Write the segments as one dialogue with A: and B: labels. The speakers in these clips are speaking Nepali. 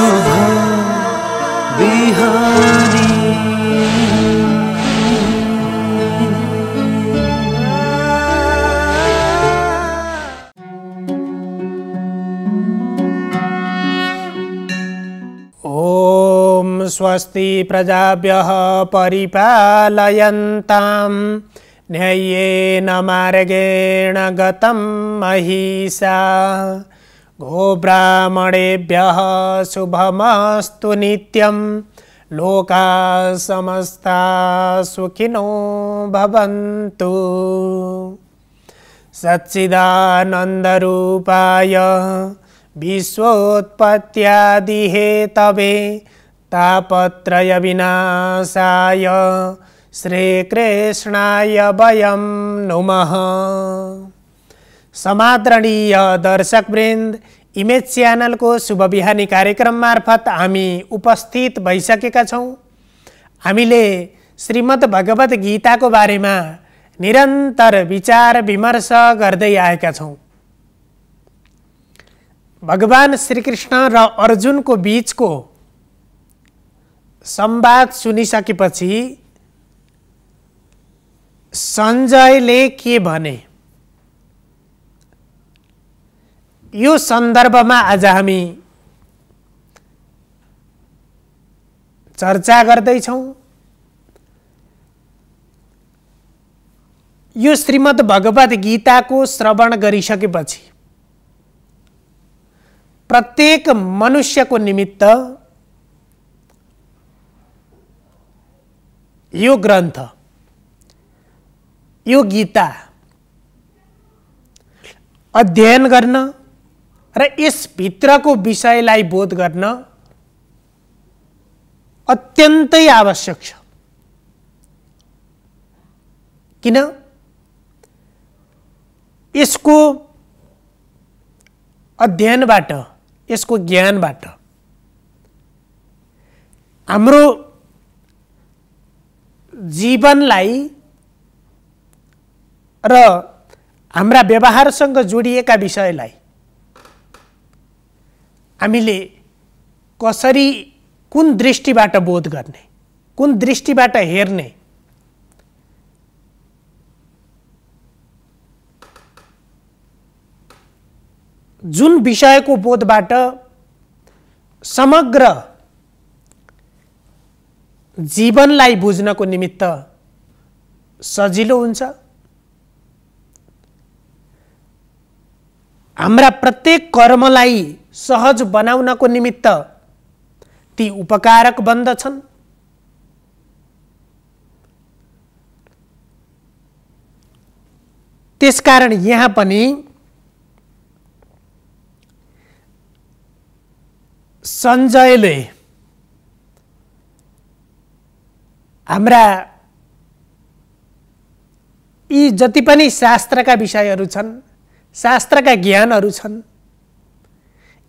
A: शोभा बिहारी
B: स्वस्ति प्रजाभ्यः परिपालयन्तां न्यय्येन मार्गेण गतं महिषा गोब्राह्मणेभ्यः शुभमास्तु नित्यं लोका समस्ता सुखिनो भवन्तु सच्चिदानन्दरूपाय विश्वोत्पत्यादिहेतवे तापत्रयविनाशाय श्रीकृष्णाय वयं नुमः समादरणीय वृन्द इमेज च्यानलको शुभ बिहानी कार्यक्रम मार्फत हामी उपस्थित भइसकेका छौँ हामीले श्रीमद् भगवद् गीताको बारेमा निरन्तर विचार विमर्श गर्दै आएका छौँ भगवान् श्रीकृष्ण र अर्जुनको बिचको संवाद सुनिसकेपछि सञ्जयले के भने यो सन्दर्भमा आज हामी चर्चा गर्दैछौँ यो श्रीमद् भगवत गीताको श्रवण गरिसकेपछि प्रत्येक मनुष्यको निमित्त यो ग्रन्थ यो गीता अध्ययन गर्न र यसभित्रको विषयलाई बोध गर्न अत्यन्तै आवश्यक छ किन यसको अध्ययनबाट यसको ज्ञानबाट हाम्रो जीवनलाई र हाम्रा व्यवहारसँग जोडिएका विषयलाई हामीले कसरी कुन दृष्टिबाट बोध गर्ने कुन दृष्टिबाट हेर्ने जुन विषयको बोधबाट समग्र जीवनलाई बुझ्नको निमित्त सजिलो हुन्छ हाम्रा प्रत्येक कर्मलाई सहज बनाउनको निमित्त ती उपकारक बन्दछन् त्यसकारण यहाँ पनि सञ्जयले हाम्रा यी जति पनि शास्त्रका विषयहरू छन् शास्त्रका ज्ञानहरू छन्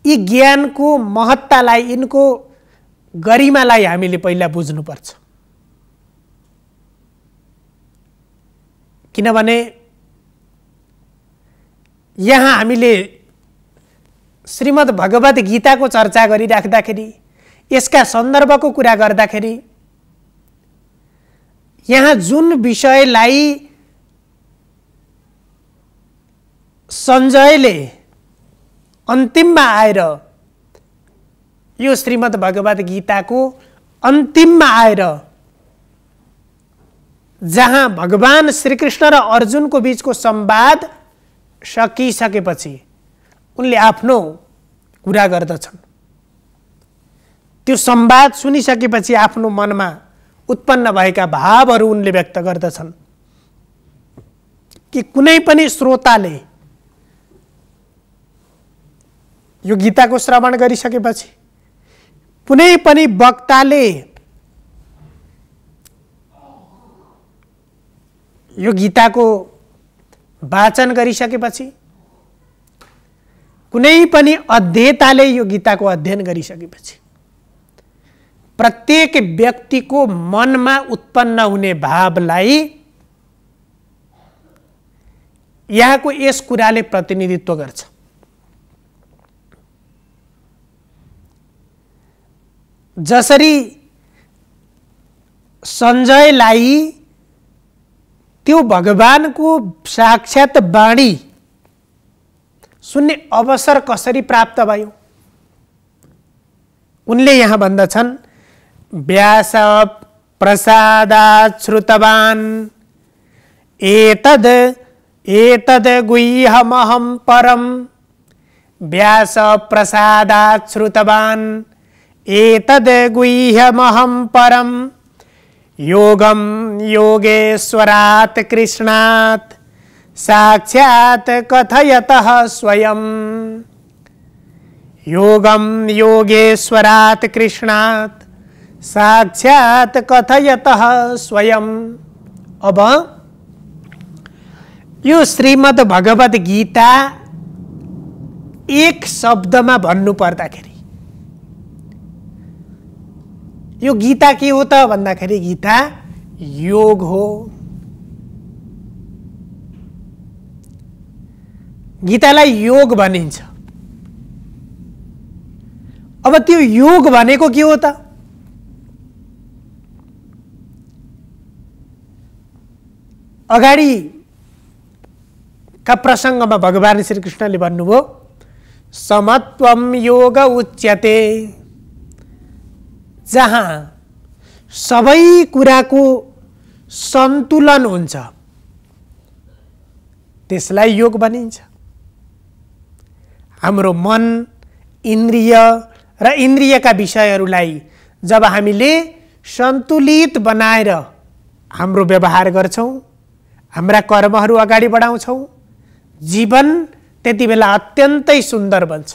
B: यी ज्ञानको महत्तालाई यिनको गरिमालाई हामीले पहिला बुझ्नुपर्छ किनभने यहाँ हामीले श्रीमद् भगवद् गीताको चर्चा गरिराख्दाखेरि यसका सन्दर्भको कुरा गर्दाखेरि यहाँ जुन विषयलाई सञ्जयले अन्तिममा आएर यो श्रीमद् भगवद् गीताको अन्तिममा आएर जहाँ भगवान् श्रीकृष्ण र अर्जुनको बिचको संवाद सकिसकेपछि उनले आफ्नो कुरा गर्दछन् त्यो संवाद सुनिसकेपछि आफ्नो मनमा उत्पन्न भएका भावहरू उनले व्यक्त गर्दछन् कि कुनै पनि श्रोताले यो गीताको श्रवण गरिसकेपछि कुनै पनि वक्ताले यो गीताको वाचन गरिसकेपछि कुनै पनि अध्येताले यो गीताको अध्ययन गरिसकेपछि प्रत्येक व्यक्तिको मनमा उत्पन्न हुने भावलाई यहाँको यस कुराले प्रतिनिधित्व गर्छ जसरी सञ्जयलाई त्यो भगवानको साक्षात वाणी सुन्ने अवसर कसरी प्राप्त भयो उनले यहाँ भन्दछन् व्यास श्रुतवान् एतद एतद गुह्यमहम् परम व्यास श्रुतवान् गुह्यमहं परं योगं योगेश्वरात् कृष्णात् साक्षात् कथयतः स्वयं योगं योगेश्वरात् कृष्णात् साक्षात् कथयतः स्वयं अब यो श्रीमद् भगवद्गीता एक शब्दमा भन्नुपर्दाखेरि यो गीता के हो त भन्दाखेरि गीता योग हो गीतालाई योग भनिन्छ अब त्यो योग भनेको के हो त अगाडिका प्रसङ्गमा भगवान् श्रीकृष्णले भन्नुभयो समत्वम योग उच्यते जहाँ सबै कुराको सन्तुलन हुन्छ त्यसलाई योग भनिन्छ हाम्रो मन इन्द्रिय र इन्द्रियका विषयहरूलाई जब हामीले सन्तुलित बनाएर हाम्रो व्यवहार गर्छौँ हाम्रा कर्महरू अगाडि बढाउँछौँ जीवन त्यति बेला अत्यन्तै सुन्दर बन्छ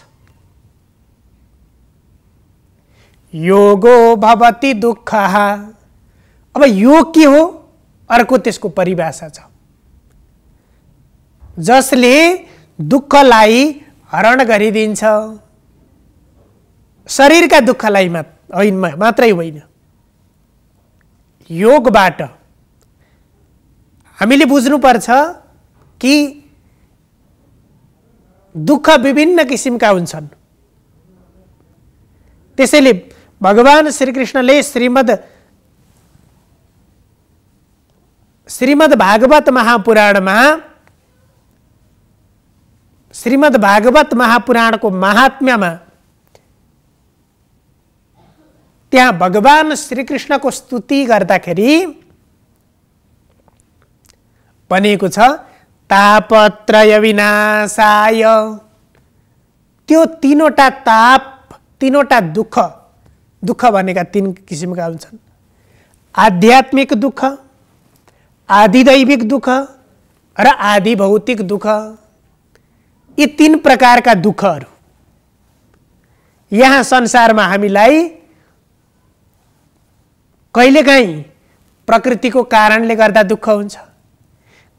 B: योगो भवती दुःख अब योग के हो अर्को त्यसको परिभाषा छ जसले दुःखलाई हरण गरिदिन्छ शरीरका दुःखलाई मा होइन मात्रै होइन योगबाट हामीले बुझ्नुपर्छ कि दुःख विभिन्न किसिमका हुन्छन् त्यसैले भगवान श्रीकृष्णले श्रीमद् श्रीमद् भागवत महापुराणमा श्रीमद् भागवत महापुराणको महात्म्यमा त्यहाँ भगवान श्रीकृष्णको स्तुति गर्दाखेरि भनेको छ तापत्रय विनाशाय त्यो तिनवटा ताप तिनवटा दुःख दुःख भनेका तिन किसिमका हुन्छन् आध्यात्मिक दुःख आधिदैविक दुःख र भौतिक दुःख यी तिन प्रकारका दुःखहरू यहाँ संसारमा हामीलाई कहिलेकाहीँ प्रकृतिको कारणले गर्दा दुःख हुन्छ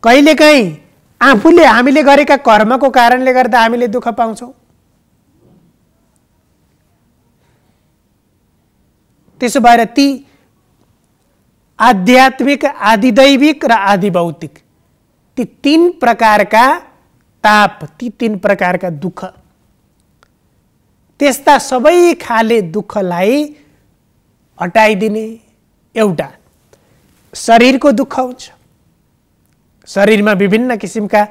B: कहिलेकाहीँ आफूले हामीले गरेका कर्मको कारणले गर्दा हामीले दुःख पाउँछौँ त्यसो भएर ती आध्यात्मिक आदिदैविक र आदिभौतिक ती तिन प्रकारका ताप ती तिन प्रकारका दुःख त्यस्ता सबै खाले दुःखलाई हटाइदिने एउटा शरीरको दुःख हुन्छ शरीरमा विभिन्न किसिमका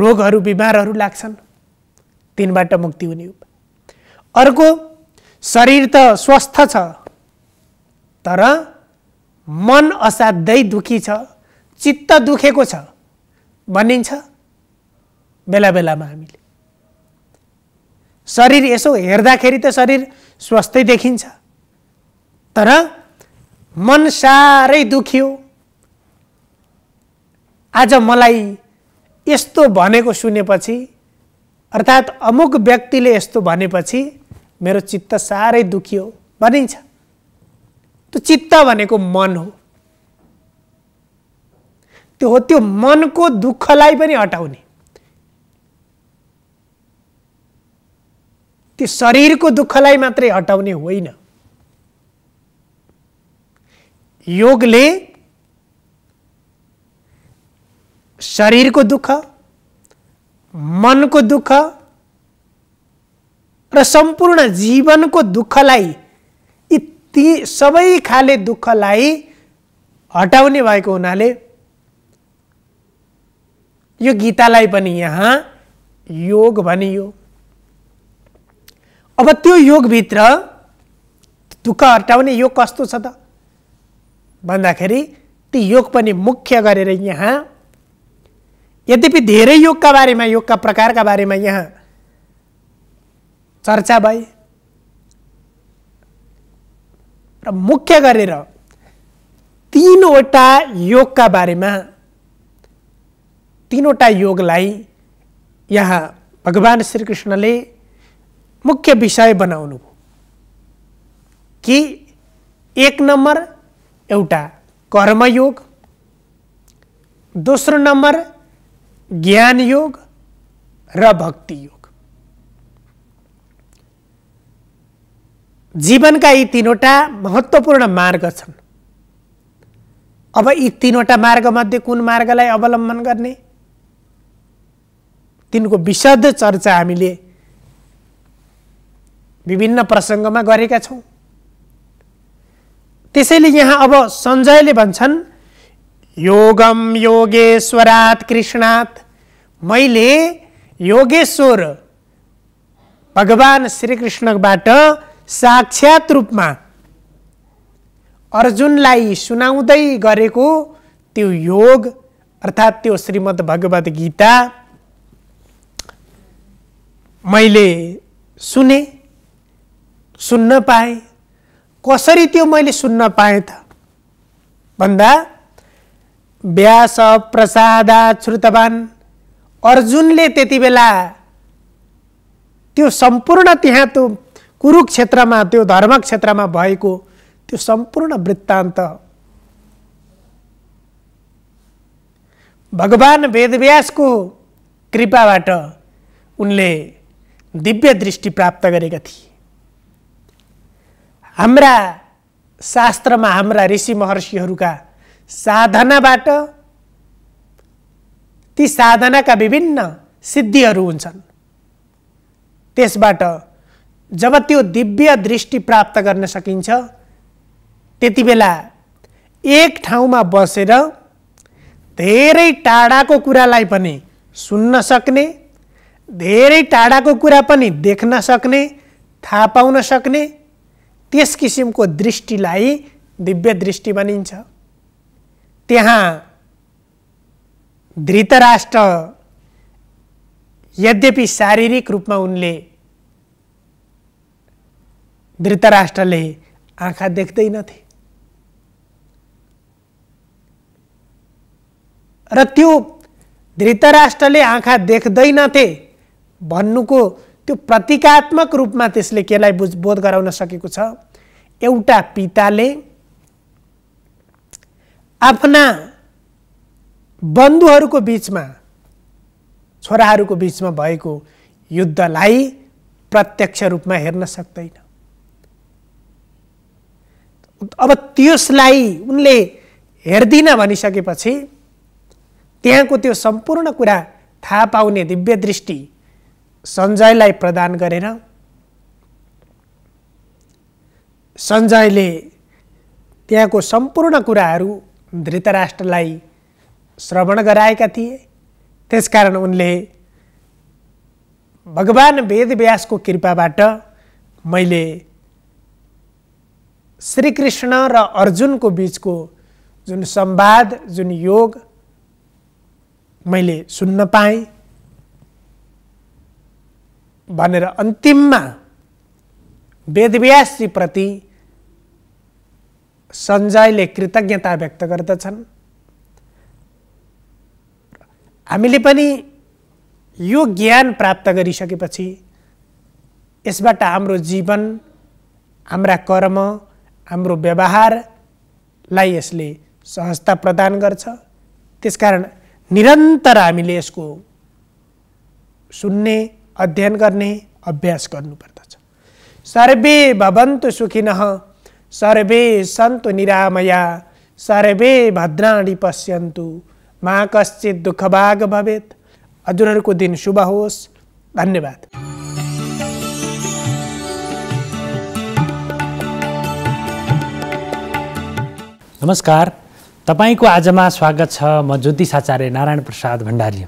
B: रोगहरू बिमारहरू लाग्छन् तिनबाट मुक्ति हुने अर्को शरीर त स्वस्थ छ तर मन असाध्यै दुखी छ चित्त दुखेको छ भनिन्छ बेला बेलामा हामीले शरीर यसो हेर्दाखेरि त शरीर स्वस्थै देखिन्छ तर मन साह्रै दुखियो आज मलाई यस्तो भनेको सुनेपछि अर्थात् अमुक व्यक्तिले यस्तो भनेपछि मेरो चित्त साह्रै दुखी हो भनिन्छ तो चित्त भनेको मन हो तो हो त्यो मनको दुःखलाई पनि हटाउने त्यो शरीरको दुःखलाई मात्रै हटाउने होइन योगले दुख मन को दुख र सम्पूर्ण जीवनको दुःखलाई यी ती सबै खाले दुःखलाई हटाउने भएको हुनाले यो गीतालाई पनि यहाँ योग भनियो अब त्यो योगभित्र दुःख हटाउने योग कस्तो छ त भन्दाखेरि ती योग पनि मुख्य गरेर यहाँ यद्यपि धेरै योगका बारेमा योगका प्रकारका बारेमा यहाँ चर्चा भए र मुख्य गरेर तिनवटा योगका बारेमा तिनवटा योगलाई यहाँ भगवान् श्रीकृष्णले मुख्य विषय बनाउनु कि एक नम्बर एउटा कर्मयोग दोस्रो नम्बर ज्ञान योग र भक्ति योग जीवनका यी तिनवटा महत्त्वपूर्ण मार्ग छन् अब यी तिनवटा मार्गमध्ये कुन मार्गलाई अवलम्बन गर्ने तिनको विशद चर्चा हामीले विभिन्न प्रसङ्गमा गरेका छौँ त्यसैले यहाँ अब सञ्जयले भन्छन् योगम योगेश्वरात् कृष्णात् मैले योगेश्वर भगवान् श्रीकृष्णबाट साक्षात रूपमा अर्जुनलाई सुनाउँदै गरेको त्यो योग अर्थात् त्यो श्रीमद् भगवद् गीता मैले सुने सुन्न पाएँ कसरी त्यो मैले सुन्न पाएँ त भन्दा व्यास प्रसादा श्रुतवान अर्जुनले त्यति बेला त्यो सम्पूर्ण त्यहाँ त्यो कुरुक्षेत्रमा त्यो धर्म क्षेत्रमा भएको त्यो सम्पूर्ण वृत्तान्त भगवान् वेदव्यासको कृपाबाट उनले दिव्य दृष्टि प्राप्त गरेका थिए हाम्रा शास्त्रमा हाम्रा ऋषि महर्षिहरूका साधनाबाट ती साधनाका विभिन्न सिद्धिहरू हुन्छन् त्यसबाट जब त्यो दिव्य दृष्टि प्राप्त गर्न सकिन्छ त्यति बेला एक ठाउँमा बसेर धेरै टाढाको कुरालाई पनि सुन्न सक्ने धेरै टाढाको कुरा पनि देख्न सक्ने थाहा पाउन सक्ने त्यस किसिमको दृष्टिलाई दिव्य दृष्टि भनिन्छ त्यहाँ धृतराष्ट्र यद्यपि शारीरिक रूपमा उनले धृतराष्ट्रले आँखा देख्दैनथे र त्यो धृतराष्ट्रले आँखा देख्दैनथे भन्नुको त्यो प्रतीकात्मक रूपमा त्यसले केलाई बुझ बोध गराउन सकेको छ एउटा पिताले आफ्ना बन्धुहरूको बिचमा छोराहरूको बिचमा भएको युद्धलाई प्रत्यक्ष रूपमा हेर्न सक्दैन अब त्यसलाई उनले हेर्दिन भनिसकेपछि त्यहाँको त्यो सम्पूर्ण कुरा थाहा पाउने दिव्य दृष्टि सञ्जयलाई प्रदान गरेर सञ्जयले त्यहाँको सम्पूर्ण कुराहरू धृतराष्ट्रलाई श्रवण गराएका थिए त्यसकारण उनले भगवान् वेदव्यासको कृपाबाट मैले श्रीकृष्ण र अर्जुनको बिचको जुन संवाद जुन योग मैले सुन्न पाएँ भनेर अन्तिममा वेदव्यासजीप्रति सञ्जयले कृतज्ञता व्यक्त गर्दछन् हामीले पनि यो ज्ञान प्राप्त गरिसकेपछि यसबाट हाम्रो जीवन हाम्रा कर्म हाम्रो व्यवहारलाई यसले सहजता प्रदान गर्छ त्यसकारण निरन्तर हामीले यसको सुन्ने अध्ययन गर्ने अभ्यास गर्नुपर्दछ सर्वे भवन्तु सुखिन सर्वे सन्तु निरामया सर्वे भद्राणि पश्यन्तु मा कश्चित दुःखभाग भवेत् हजुरहरूको दिन शुभ होस् धन्यवाद
C: नमस्कार तपाईँको आजमा स्वागत छ म ज्योतिषाचार्य नारायण प्रसाद भण्डारी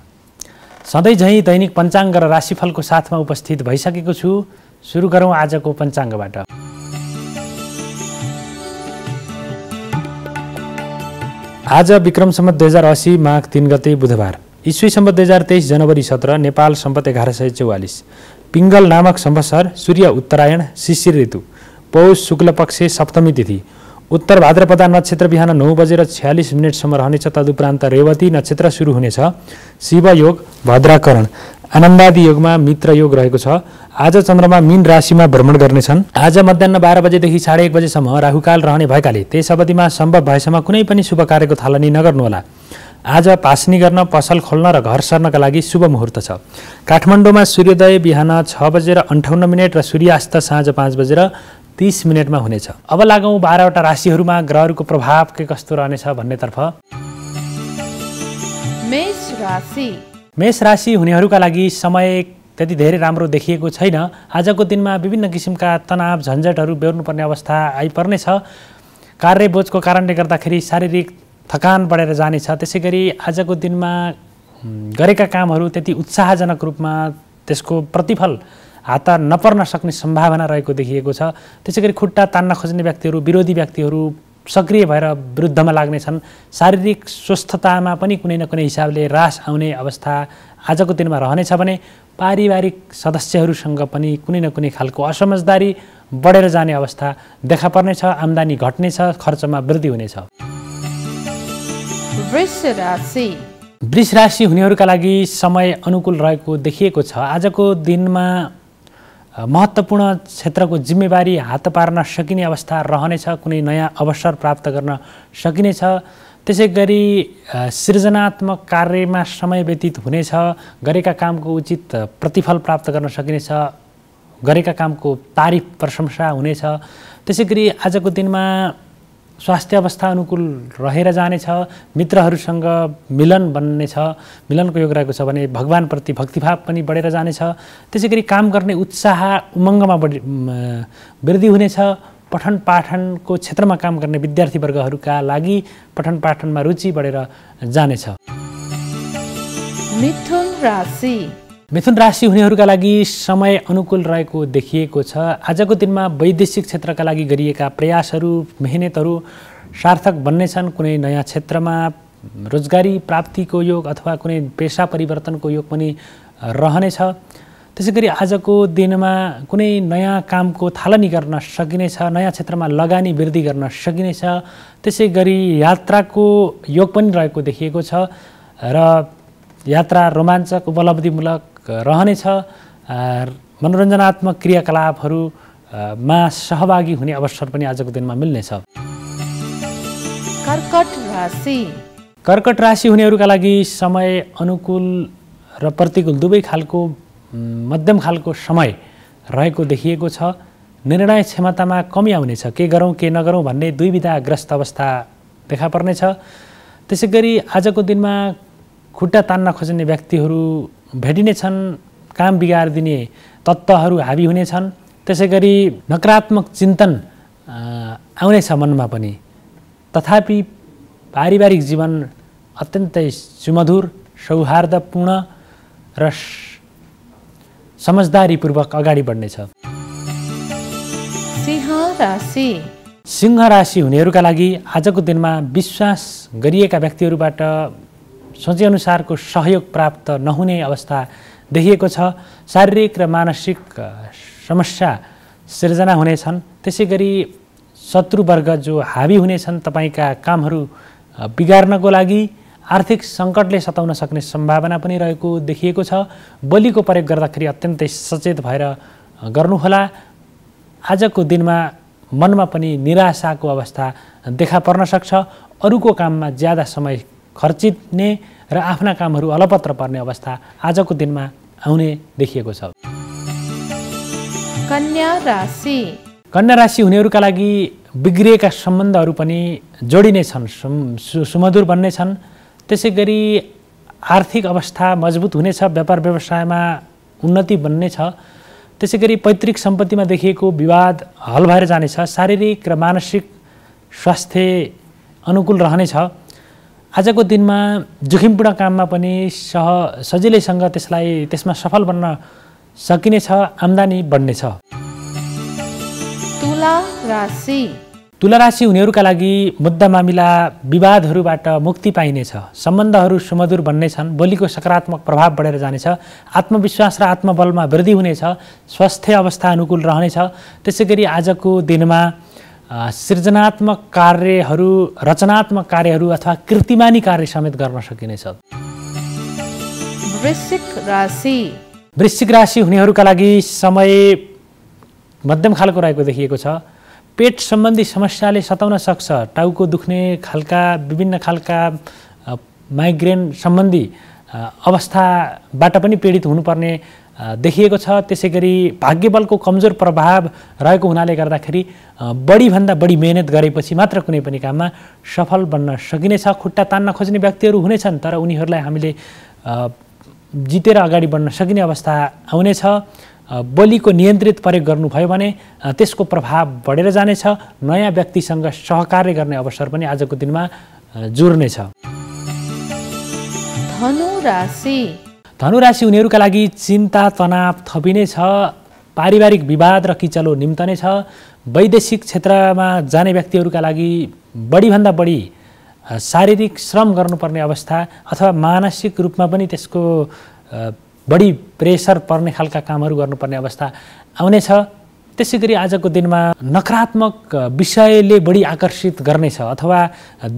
C: सधैँ झैँ दैनिक पञ्चाङ्ग र राशिफलको साथमा उपस्थित भइसकेको छु सुरु गरौँ आजको पञ्चाङ्गबाट आज विक्रम सम्बत दुई हजार असी माघ तिन गते बुधबार इस्वी सम्बत दुई हजार तेइस जनवरी सत्र नेपाल सम्पत एघार सय चौवालिस पिङ्गल नामक सम्वत्सर सूर्य उत्तरायण शिशिर ऋतु पौष शुक्ल पक्षे सप्तमी तिथि उत्तर भाद्रपदा नक्षत्र बिहान नौ बजेर छ्यालिस मिनटसम्म रहनेछ तदुपरान्त रेवती नक्षत्र सुरु हुनेछ शिवयोग भद्राकरण आनन्दादि योगमा मित्र योग रहेको छ आज चन्द्रमा मीन राशिमा भ्रमण गर्नेछन् आज मध्याह बाह्र बजेदेखि साढे एक बजेसम्म राहुकाल रहने भएकाले त्यस अवधिमा सम्भव भएसम्म कुनै पनि शुभ कार्यको थालनी नगर्नुहोला आज पासनी गर्न पसल खोल्न र घर सर्नका लागि शुभ मुहूर्त छ काठमाडौँमा सूर्योदय बिहान छ बजेर अन्ठाउन्न मिनट र सूर्यास्त साँझ पाँच बजेर तिस मिनटमा हुनेछ अब लागौँ बाह्रवटा राशिहरूमा ग्रहहरूको प्रभाव के कस्तो रहनेछ भन्नेतर्फ
A: मेष राशि
C: मेष राशि हुनेहरूका लागि समय त्यति धेरै राम्रो देखिएको छैन आजको दिनमा विभिन्न किसिमका तनाव झन्झटहरू बेहोर्नुपर्ने अवस्था आइपर्नेछ कार्यबोझको कारणले गर्दाखेरि शारीरिक थकान बढेर जानेछ त्यसै गरी आजको दिनमा गरेका कामहरू त्यति उत्साहजनक रूपमा त्यसको प्रतिफल हाता नपर्न सक्ने सम्भावना रहेको देखिएको छ त्यसै गरी खुट्टा तान्न खोज्ने व्यक्तिहरू विरोधी व्यक्तिहरू सक्रिय भएर विरुद्धमा लाग्नेछन् शारीरिक स्वस्थतामा पनि कुनै न कुनै हिसाबले रास आउने अवस्था आजको दिनमा रहनेछ भने पारिवारिक सदस्यहरूसँग पनि कुनै न कुनै खालको असमझदारी बढेर जाने अवस्था देखा पर्नेछ आम्दानी घट्नेछ खर्चमा वृद्धि हुनेछ वृष राशि हुनेहरूका लागि समय अनुकूल रहेको देखिएको छ आजको दिनमा महत्त्वपूर्ण क्षेत्रको जिम्मेवारी हात पार्न सकिने अवस्था रहनेछ कुनै नयाँ अवसर प्राप्त गर्न सकिनेछ त्यसै गरी सृजनात्मक कार्यमा समय व्यतीत हुनेछ गरेका कामको उचित प्रतिफल प्राप्त गर्न सकिनेछ गरेका कामको तारिफ प्रशंसा हुनेछ त्यसै गरी आजको दिनमा स्वास्थ्य अवस्था अनुकूल रहेर जानेछ मित्रहरूसँग मिलन बन्नेछ मिलनको योग रहेको छ भने भगवान्प्रति भक्तिभाव पनि बढेर जानेछ त्यसै गरी काम गर्ने उत्साह उमङ्गमा बढी वृद्धि हुनेछ पठन पाठनको क्षेत्रमा काम गर्ने विद्यार्थीवर्गहरूका लागि पठन पाठनमा रुचि बढेर जानेछ
A: मिथुन राशि
C: मिथुन राशि हुनेहरूका लागि समय अनुकूल रहेको देखिएको छ आजको दिनमा वैदेशिक क्षेत्रका लागि गरिएका प्रयासहरू मेहनतहरू सार्थक बन्नेछन् कुनै नयाँ क्षेत्रमा रोजगारी प्राप्तिको योग अथवा कुनै पेसा परिवर्तनको योग पनि रहनेछ त्यसै गरी आजको दिनमा कुनै नयाँ कामको थालनी गर्न सकिनेछ नयाँ क्षेत्रमा लगानी वृद्धि गर्न सकिनेछ त्यसै गरी यात्राको योग पनि रहेको देखिएको छ र यात्रा रोमाञ्चक उपलब्धिमूलक रहनेछ मनोरञ्जनात्मक क्रियाकलापहरूमा सहभागी हुने अवसर पनि आजको दिनमा मिल्नेछ
B: कर्कट राशि
C: कर्कट राशि हुनेहरूका लागि समय अनुकूल र प्रतिकूल दुवै खालको मध्यम खालको समय रहेको देखिएको छ निर्णय क्षमतामा कमी आउनेछ के गरौँ के नगरौँ भन्ने दुविधाग्रस्त अवस्था देखा पर्नेछ त्यसै गरी आजको दिनमा खुट्टा तान्न खोज्ने व्यक्तिहरू भेटिनेछन् काम बिगारिदिने तत्त्वहरू हाबी हुनेछन् त्यसै गरी नकारात्मक चिन्तन आउनेछ मनमा पनि तथापि पारिवारिक जीवन अत्यन्तै सुमधुर सौहार्दपूर्ण र समझदारीपूर्वक अगाडि बढ्नेछ सिंह राशि हुनेहरूका लागि आजको दिनमा विश्वास गरिएका व्यक्तिहरूबाट सोचेअनुसारको सहयोग प्राप्त नहुने अवस्था देखिएको छ शारीरिक र मानसिक समस्या सिर्जना हुनेछन् त्यसै गरी शत्रुवर्ग जो हाबी हुनेछन् तपाईँका कामहरू बिगार्नको लागि आर्थिक सङ्कटले सताउन सक्ने सम्भावना पनि रहेको देखिएको छ बलिको प्रयोग गर्दाखेरि अत्यन्तै सचेत भएर गर्नुहोला आजको दिनमा मनमा पनि निराशाको अवस्था देखा पर्न सक्छ अरूको काममा ज्यादा समय खर्चिने र आफ्ना कामहरू अलपत्र पर्ने अवस्था आजको दिनमा आउने देखिएको छ कन्या राशि कन्या राशि हुनेहरूका लागि बिग्रिएका सम्बन्धहरू पनि जोडिने छन् सुमधुर बन्ने छन् त्यसै गरी आर्थिक अवस्था मजबुत हुनेछ व्यापार व्यवसायमा उन्नति बन्नेछ त्यसै गरी पैतृक सम्पत्तिमा देखिएको विवाद हल भएर जानेछ शारीरिक र मानसिक स्वास्थ्य अनुकूल रहनेछ आजको दिनमा जोखिमपूर्ण काममा पनि सह सजिलैसँग त्यसलाई त्यसमा सफल बन्न सकिनेछ आम्दानी बढ्नेछ
B: तुला राशि
C: तुला राशि हुनेहरूका लागि मुद्दा मामिला विवादहरूबाट मुक्ति पाइनेछ सम्बन्धहरू सुमधुर बन्नेछन् बोलीको सकारात्मक प्रभाव बढेर जानेछ आत्मविश्वास र आत्मबलमा वृद्धि हुनेछ स्वास्थ्य अवस्था अनुकूल रहनेछ त्यसै गरी आजको दिनमा सृजनात्मक कार्यहरू रचनात्मक कार्यहरू अथवा कृतिमानी कार्य समेत गर्न सकिनेछ
B: वृश्चिक राशि
C: वृश्चिक राशि हुनेहरूका लागि समय मध्यम खालको रहेको देखिएको छ पेट सम्बन्धी समस्याले सताउन सक्छ टाउको दुख्ने खालका विभिन्न खालका माइग्रेन सम्बन्धी अवस्थाबाट पनि पीडित हुनुपर्ने देखिएको छ त्यसै गरी भाग्यबलको कमजोर प्रभाव रहेको हुनाले गर्दाखेरि बढीभन्दा बढी मेहनत गरेपछि मात्र कुनै पनि काममा सफल बन्न सकिनेछ खुट्टा तान्न खोज्ने व्यक्तिहरू हुनेछन् तर उनीहरूलाई हामीले जितेर अगाडि बढ्न सकिने अवस्था आउनेछ बोलीको नियन्त्रित प्रयोग गर्नुभयो भने त्यसको प्रभाव बढेर जानेछ नयाँ व्यक्तिसँग सहकार्य गर्ने अवसर पनि आजको दिनमा जुर्नेछ
A: धनु राशि
C: धनुराशि उनीहरूका लागि चिन्ता तनाव थपिने छ पारिवारिक विवाद र किचलो निम्तने छ वैदेशिक क्षेत्रमा जाने व्यक्तिहरूका लागि बढीभन्दा बढी शारीरिक श्रम गर्नुपर्ने अवस्था अथवा मानसिक रूपमा पनि त्यसको बढी प्रेसर पर्ने खालका कामहरू गर्नुपर्ने अवस्था आउनेछ त्यसै गरी आजको दिनमा नकारात्मक विषयले बढी आकर्षित गर्नेछ अथवा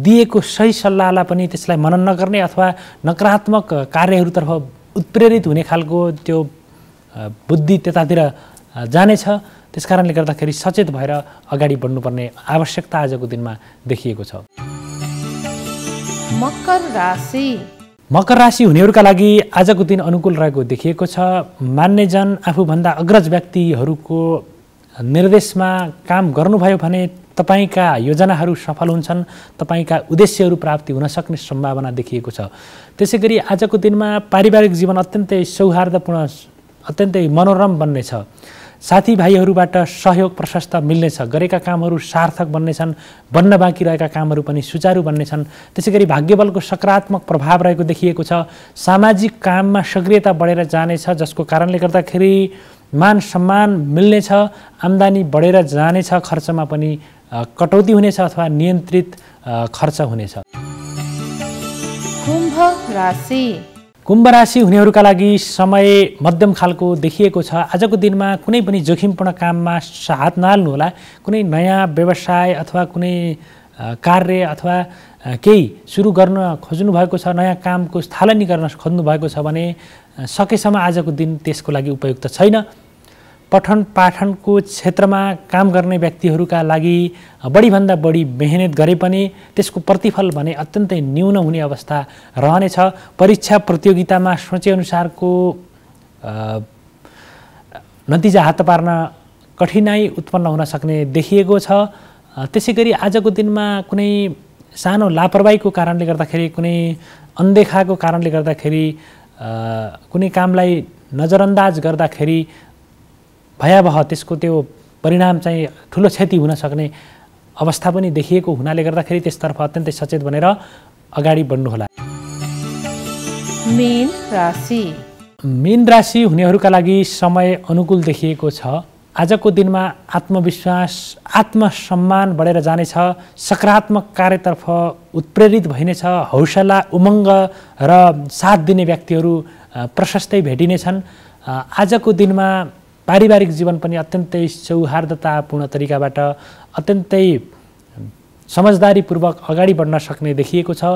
C: दिएको सही सल्लाहलाई पनि त्यसलाई मनन नगर्ने अथवा नकारात्मक कार्यहरूतर्फ उत्प्रेरित हुने खालको त्यो बुद्धि त्यतातिर जानेछ त्यस कारणले गर्दाखेरि सचेत भएर अगाडि बढ्नुपर्ने आवश्यकता आजको दिनमा देखिएको छ
B: मकर राशि
C: मकर राशि हुनेहरूका लागि आजको दिन अनुकूल रहेको देखिएको छ मान्यजन आफूभन्दा अग्रज व्यक्तिहरूको निर्देशमा काम गर्नुभयो भने तपाईँका योजनाहरू सफल हुन्छन् तपाईँका उद्देश्यहरू प्राप्ति हुन सक्ने सम्भावना देखिएको छ त्यसै गरी आजको दिनमा पारिवारिक जीवन अत्यन्तै सौहार्दपूर्ण अत्यन्तै मनोरम बन्नेछ साथीभाइहरूबाट सहयोग प्रशस्त मिल्नेछ गरेका कामहरू सार्थक बन्नेछन् बन्न बाँकी रहेका कामहरू पनि सुचारू बन्नेछन् त्यसै गरी भाग्यबलको सकारात्मक प्रभाव रहेको देखिएको छ सामाजिक काममा सक्रियता बढेर जानेछ जसको कारणले गर्दाखेरि मान सम्मान मिल्नेछ आम्दानी बढेर जानेछ खर्चमा पनि कटौती हुनेछ अथवा नियन्त्रित खर्च हुनेछ
A: कुम्भ राशि
C: कुम्भ राशि हुनेहरूका लागि समय मध्यम खालको देखिएको छ आजको दिनमा कुनै पनि जोखिमपूर्ण काममा हात नहाल्नुहोला कुनै नयाँ व्यवसाय अथवा कुनै कार्य अथवा केही सुरु गर्न खोज्नु भएको छ नयाँ कामको स्थालनी गर्न खोज्नु भएको छ भने सकेसम्म आजको दिन त्यसको लागि उपयुक्त छैन पठन पाठनको क्षेत्रमा काम गर्ने व्यक्तिहरूका लागि बढीभन्दा बढी मेहनत गरे पनि त्यसको प्रतिफल भने अत्यन्तै न्यून हुने अवस्था रहनेछ परीक्षा प्रतियोगितामा सोचेअनुसारको नतिजा हात पार्न कठिनाई उत्पन्न हुन सक्ने देखिएको छ त्यसै गरी आजको दिनमा कुनै सानो लापरवाहीको कारणले गर्दाखेरि कुनै अनदेखाको कारणले गर्दाखेरि कुनै कामलाई नजरअन्दाज गर्दाखेरि भयावह त्यसको त्यो परिणाम चाहिँ ठुलो क्षति हुन सक्ने अवस्था पनि देखिएको हुनाले गर्दाखेरि त्यसतर्फ अत्यन्तै सचेत बनेर अगाडि बढ्नुहोला
B: मेन राशि
C: मेन राशि हुनेहरूका लागि समय अनुकूल देखिएको छ आजको दिनमा आत्मविश्वास आत्मसम्मान बढेर जानेछ सकारात्मक कार्यतर्फ उत्प्रेरित भइनेछ हौसला उमङ्ग र साथ दिने व्यक्तिहरू प्रशस्तै भेटिनेछन् आजको दिनमा पारिवारिक जीवन पनि अत्यन्तै सौहार्दतापूर्ण तरिकाबाट अत्यन्तै समझदारीपूर्वक अगाडि बढ्न सक्ने देखिएको छ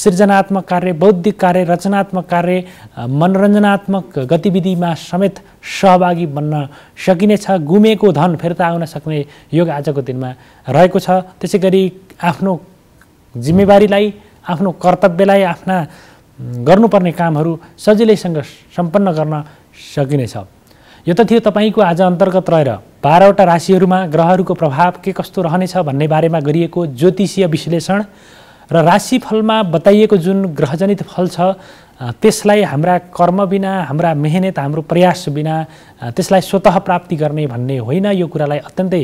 C: सृजनात्मक कार्य बौद्धिक कार्य रचनात्मक कार्य मनोरञ्जनात्मक गतिविधिमा समेत सहभागी बन्न सकिनेछ गुमेको धन फिर्ता आउन सक्ने योग आजको दिनमा रहेको छ त्यसै गरी आफ्नो जिम्मेवारीलाई आफ्नो कर्तव्यलाई आफ्ना गर्नुपर्ने कामहरू सजिलैसँग सम्पन्न गर्न सकिनेछ यो त थियो तपाईँको आज अन्तर्गत रहेर बाह्रवटा राशिहरूमा ग्रहहरूको प्रभाव के कस्तो रहनेछ भन्ने बारेमा गरिएको ज्योतिषीय विश्लेषण र राशिफलमा बताइएको जुन ग्रहजनित फल छ त्यसलाई हाम्रा कर्म बिना हाम्रा मेहनत हाम्रो प्रयास बिना त्यसलाई स्वतः प्राप्ति गर्ने भन्ने होइन यो कुरालाई अत्यन्तै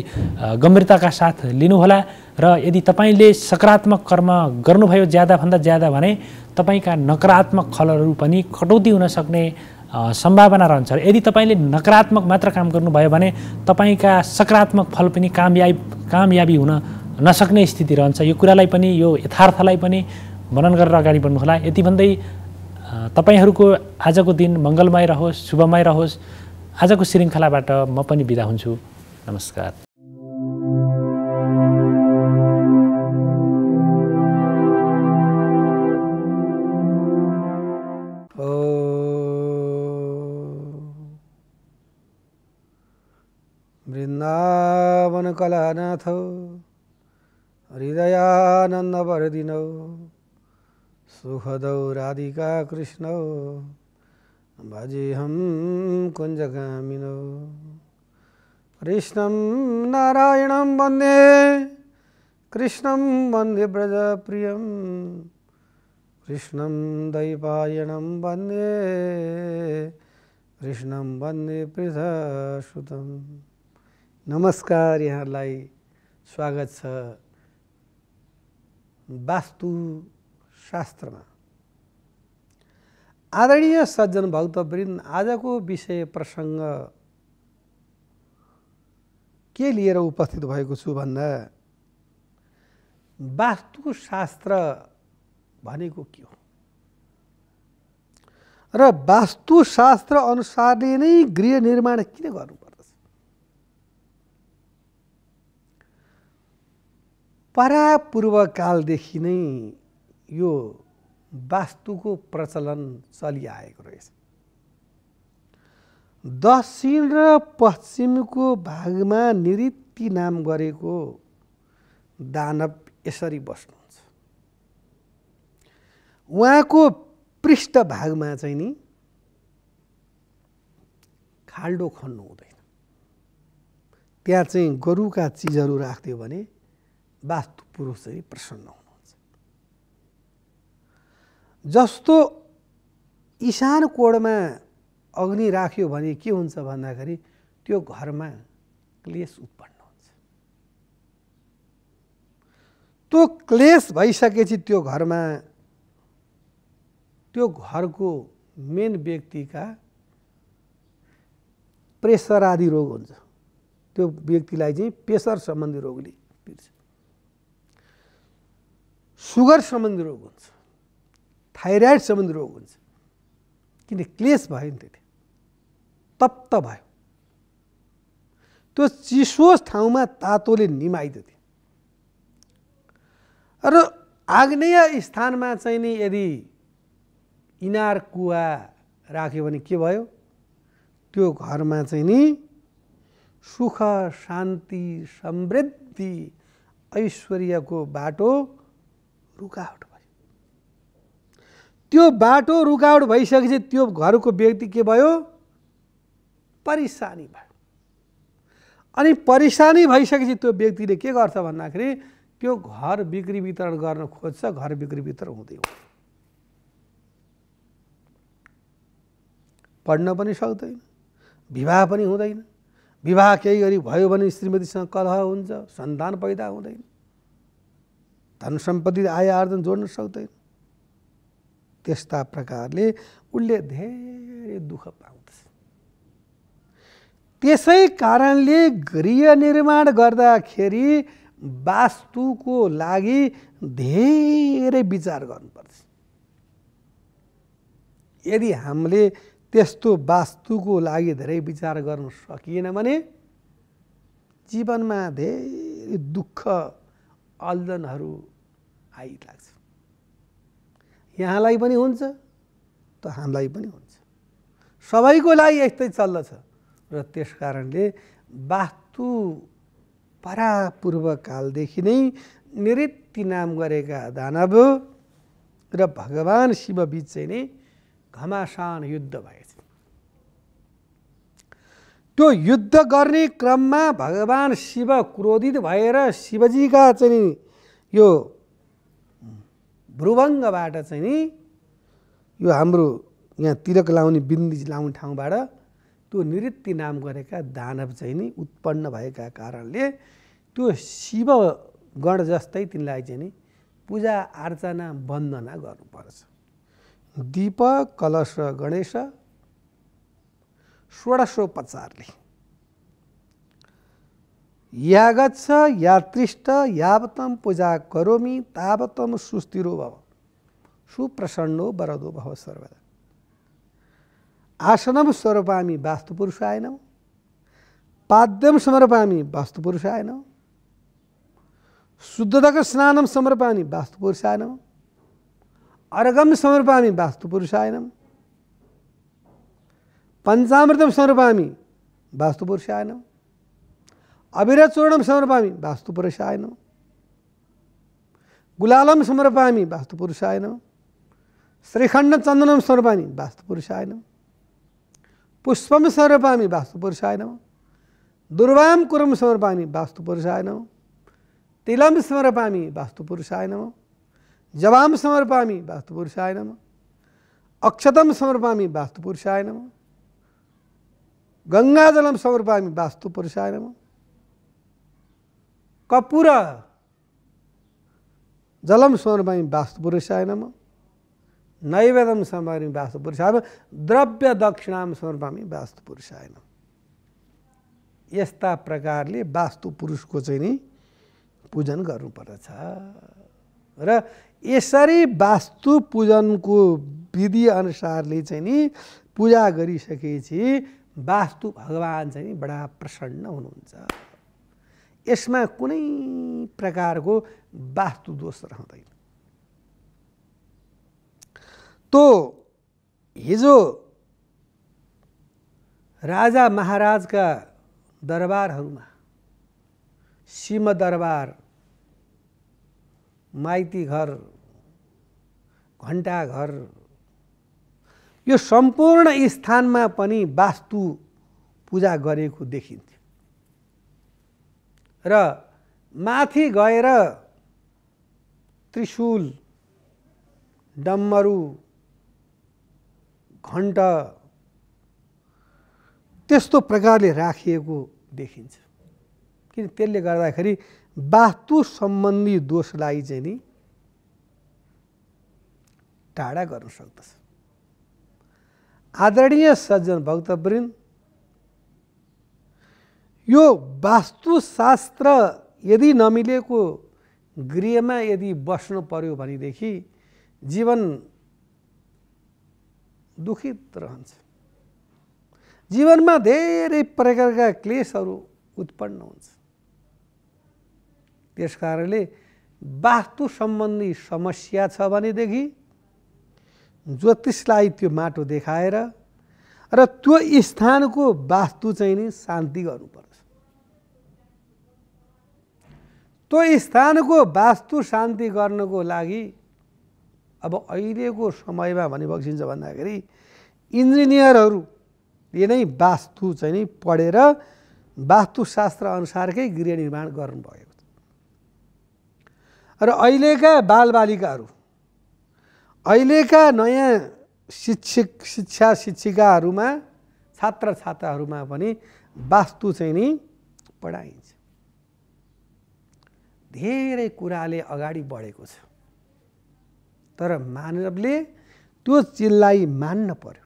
C: गम्भीरताका साथ लिनुहोला र यदि तपाईँले सकारात्मक कर्म गर्नुभयो ज्यादाभन्दा ज्यादा भने तपाईँका नकारात्मक फलहरू पनि कटौती हुन सक्ने सम्भावना रहन्छ यदि तपाईँले नकारात्मक मात्र काम गर्नुभयो भने तपाईँका सकारात्मक फल पनि कामयाबी कामयाबी हुन नसक्ने स्थिति रहन्छ यो कुरालाई पनि यो यथार्थलाई पनि मनन गरेर अगाडि बढ्नुहोला यति भन्दै तपाईँहरूको आजको दिन मङ्गलमय रहोस् शुभमय रहोस् आजको श्रृङ्खलाबाट म पनि बिदा हुन्छु
B: नमस्कार
A: नाथौ हृदयानन्दवर्दिनौ सुखदौ राधिका कृष्ण भजे हम भजेऽहं कृष्ण नारायण वंदे कृष्ण वंदे ब्रज प्रिय कृष्ण दैपायण वंदे कृष्ण वंदे पृथाश्रुतं नमस्कार यहाँ लाई स्वागत छ वास्तुशास्त्रमा आदरणीय सज्जन भक्तवृन्द आजको विषय प्रसङ्ग के लिएर उपस्थित भएको छु भन्दा वास्तुशास्त्र भनेको के हो र वास्तुशास्त्र अनुसारले नै गृह निर्माण किन गर्नुपर्छ परापूर्वकालदेखि नै यो वास्तुको प्रचलन चलिआएको रहेछ दक्षिण र पश्चिमको भागमा निरित्ति नाम गरेको दानव यसरी बस्नुहुन्छ उहाँको पृष्ठभागमा चाहिँ नि खाल्डो खन्नु हुँदैन त्यहाँ चाहिँ गरुका चिजहरू राख्थ्यो भने वास्तु पुरुष चाहिँ प्रसन्न हुनुहुन्छ जस्तो ईशान कोडमा अग्नि राख्यो भने के हुन्छ भन्दाखेरि त्यो घरमा क्लेश उत्पन्न हुन्छ त्यो क्लेस भइसकेपछि त्यो घरमा त्यो घरको मेन व्यक्तिका प्रेसर आदि रोग हुन्छ त्यो व्यक्तिलाई चाहिँ प्रेसर सम्बन्धी रोगले पिर्छ सुगर सम्बन्धी रोग हुन्छ थाइरोइड सम्बन्धी रोग हुन्छ किन क्लेस भयो नि त्यति तप्त भयो त्यो चिसो ठाउँमा तातोले निमाइदियो थियो र आग्नेय स्थानमा चाहिँ नि यदि इनार कुवा राख्यो भने के भयो त्यो घरमा चाहिँ नि सुख शान्ति समृद्धि ऐश्वर्यको बाटो रुकावट भयो त्यो बाटो रुकावट भइसकेपछि त्यो घरको व्यक्ति के भयो परिसानी भयो अनि परिसानी भइसकेपछि त्यो व्यक्तिले के गर्छ भन्दाखेरि त्यो घर बिक्री वितरण गर्न खोज्छ घर बिक्री वितरण हुँदै हुँदैन पढ्न पनि सक्दैन विवाह पनि हुँदैन विवाह केही गरी भयो भने श्रीमतीसँग कलह हुन्छ सन्तान पैदा हुँदैन धन सम्पत्ति आय आर्जन जोड्न सक्दैन त्यस्ता प्रकारले उसले धेरै दुःख पाउँदछ त्यसै कारणले गृह निर्माण गर्दाखेरि वास्तुको लागि धेरै विचार गर्नुपर्छ यदि हामीले त्यस्तो वास्तुको लागि धेरै विचार गर्न सकिएन भने जीवनमा धेरै दुःख अल्जनहरू हाई लाग्छ यहाँलाई पनि हुन्छ त हामीलाई पनि हुन्छ सबैको लागि यस्तै चल्दछ र त्यस कारणले वास्तु परापूर्वकालदेखि नै निरृत्ति नाम गरेका दानव र भगवान् शिवबीच चाहिँ नै घमासान युद्ध भएछ त्यो युद्ध गर्ने क्रममा भगवान् शिव क्रोधित भएर शिवजीका चाहिँ यो भ्रुभङ्गबाट चाहिँ नि यो हाम्रो यहाँ तिरक लाउने बिन्दी लाउने ठाउँबाट त्यो निवृत्ति नाम गरेका दानव चाहिँ नि उत्पन्न भएका कारणले त्यो शिवगण जस्तै तिनलाई चाहिँ नि पूजा आर्चना वन्दना गर्नुपर्छ दीप कलश गणेश षोडशोपचारले यागच्छ यात्रिष्ट यावतम पूजा करोमी तावतम सुस्थिरो भव सुप्रसन्नो वरदो भव सर्वदा आसनम स्वरूपामी वास्तुपुरुषाय नम पाद्यम समर्पामी वास्तुपुरुषाय नम शुद्धतक स्नानम समर्पामी वास्तुपुरुषाय नम अर्घम समर्पामी वास्तुपुरुषाय नम पंचामृतम समर्पामी वास्तुपुरुषाय नम अभिरचूर्णम समर्पामी वास्तु पुरुषाय नम गुलालम समर्पामी वास्तु पुरुषाय नम श्रीखंड चंदनम समर्पामी वास्तु पुरुषाय नम पुष्पम समर्पामी वास्तु नम दुर्वाम कुरम समर्पामी वास्तु नम तिलम समर्पामी वास्तु नम जवाम समर्पामी वास्तु नम अक्षतम समर्पामी वास्तु नम गंगाजलम समर्पामी वास्तु नम कपुर ಕಪುರ ಜಲಂ नैवेदम ವಾಸ್ತುಪುರುಷಾಯನಮ ನೈವೇದಂ पुरुष ವಾಸ್ತುಪುರುಷಾಯ द्रव्य दक्षिणाम पुरुष वास्तुपुरुषायन यस्ता प्रकारले वास्तु पुरुषको चाहिँ नि पूजन गर्नुपर्दछ र यसरी वास्तु पूजनको विधि अनुसारले चाहिँ नि पूजा गरिसकेपछि वास्तु भगवान् चाहिँ बडा प्रसन्न हुनुहुन्छ यसमा कुनै प्रकारको वास्तु दोष रहँदैन तो हिजो राजा महाराजका दरबारहरूमा सिम दरबार माइती घर घन्टाघर यो सम्पूर्ण स्थानमा पनि वास्तु पूजा गरेको देखिन्छ र माथि गएर त्रिशूल डम्मरु घण्ट त्यस्तो प्रकारले राखिएको देखिन्छ किन त्यसले गर्दाखेरि वास्तु सम्बन्धी दोषलाई चाहिँ नि टाढा गर्न सक्दछ आदरणीय सज्जन भक्तवृन्द यो वास्तुशास्त्र यदि नमिलेको गृहमा यदि बस्नु पर्यो भनेदेखि जीवन दुखित रहन्छ जीवनमा धेरै प्रकारका क्लेसहरू उत्पन्न हुन्छ त्यस कारणले वास्तु सम्बन्धी समस्या छ भनेदेखि ज्योतिषलाई त्यो माटो देखाएर र त्यो स्थानको वास्तु चाहिँ नि शान्ति गर्नुपर्छ त्यो स्थानको वास्तु शान्ति गर्नको लागि अब अहिलेको समयमा भने बक्सिन्छ भन्दाखेरि इन्जिनियरहरूले नै वास्तु चाहिँ नि पढेर वास्तुशास्त्र अनुसारकै गृह निर्माण गर्नुभएको र अहिलेका बालबालिकाहरू अहिलेका नयाँ शिक्षक शिक्षा शिक्षिकाहरूमा छात्र छात्राहरूमा पनि वास्तु चाहिँ नि पढाइन्छ धेरै कुराले अगाडि बढेको छ तर मानवले त्यो चिजलाई मान्न पर्यो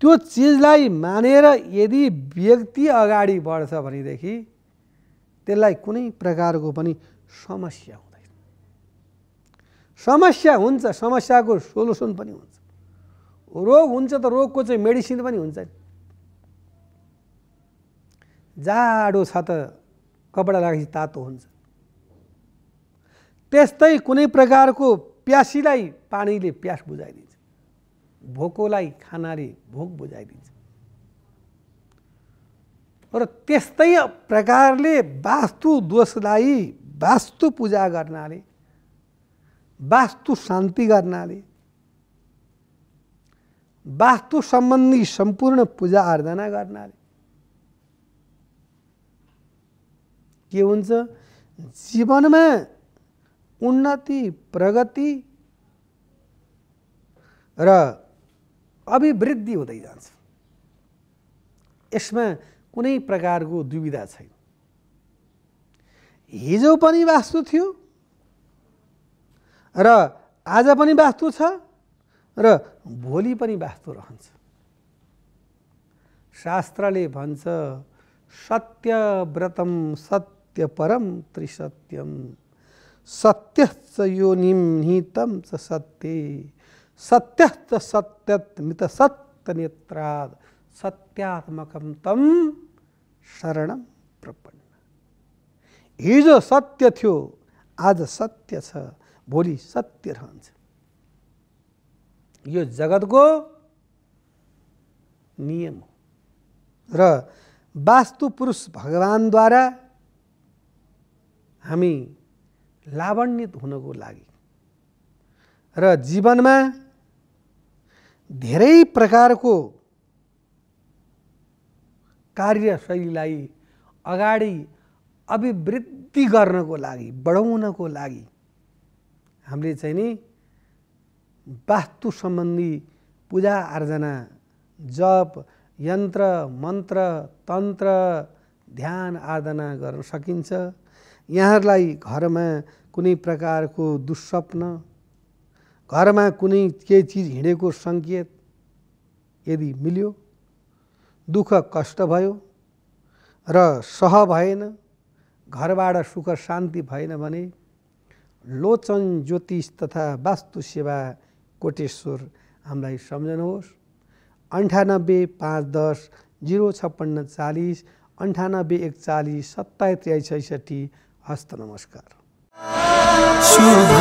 A: त्यो चिजलाई मानेर यदि व्यक्ति अगाडि बढ्छ भनेदेखि त्यसलाई कुनै प्रकारको पनि समस्या हुँदैन समस्या हुन्छ समस्याको सोलुसन पनि हुन्छ रोग हुन्छ त रोगको चाहिँ मेडिसिन पनि हुन्छ जाडो छ त कपडा राखेपछि तातो हुन्छ त्यस्तै कुनै प्रकारको प्यासीलाई पानीले प्यास बुझाइदिन्छ भोकोलाई खानाले भोक बुझाइदिन्छ र त्यस्तै प्रकारले वास्तु दोषलाई वास्तु पूजा गर्नाले वास्तु शान्ति गर्नाले वास्तु सम्बन्धी सम्पूर्ण पूजा आराधना गर्नाले के हुन्छ जीवनमा उन्नति प्रगति र अभिवृद्धि हुँदै जान्छ यसमा कुनै प्रकारको दुविधा छैन हिजो पनि वास्तु थियो र आज पनि वास्तु छ र भोलि पनि वास्तु रहन्छ शास्त्रले भन्छ सत्यव्रतम सत्य सत्य परम त्रिसत्यम सत्य यो निम्नितम स सत्य सत्य सत्यमित सत्य नेत्राद सत्यात्मक तम शरण प्रपन्न हिजो सत्य थियो आज सत्य छ भोलि सत्य रहन्छ यो जगतको नियम हो र वास्तु पुरुष भगवानद्वारा हामी लावण्यित हुनको लागि र जीवनमा धेरै प्रकारको कार्यशैलीलाई अगाडि अभिवृद्धि गर्नको लागि बढाउनको लागि हामीले चाहिँ नि वास्तु सम्बन्धी पूजा आर्जना जप यन्त्र मन्त्र तन्त्र ध्यान आराधना गर्न सकिन्छ यहाँहरूलाई घरमा कुनै प्रकारको दुस्वप्न घरमा कुनै केही चिज हिँडेको सङ्केत यदि मिल्यो दुःख कष्ट भयो र सह भएन घरबाट सुख शान्ति भएन भने लोचन ज्योतिष तथा वास्तु सेवा कोटेश्वर हामीलाई सम्झनुहोस् अन्ठानब्बे पाँच दस जिरो छप्पन्न चालिस अन्ठानब्बे एकचालिस सत्ताइस त्रियाइस छैसठी हस्त नमस्कार शुभ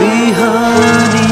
A: बिहारी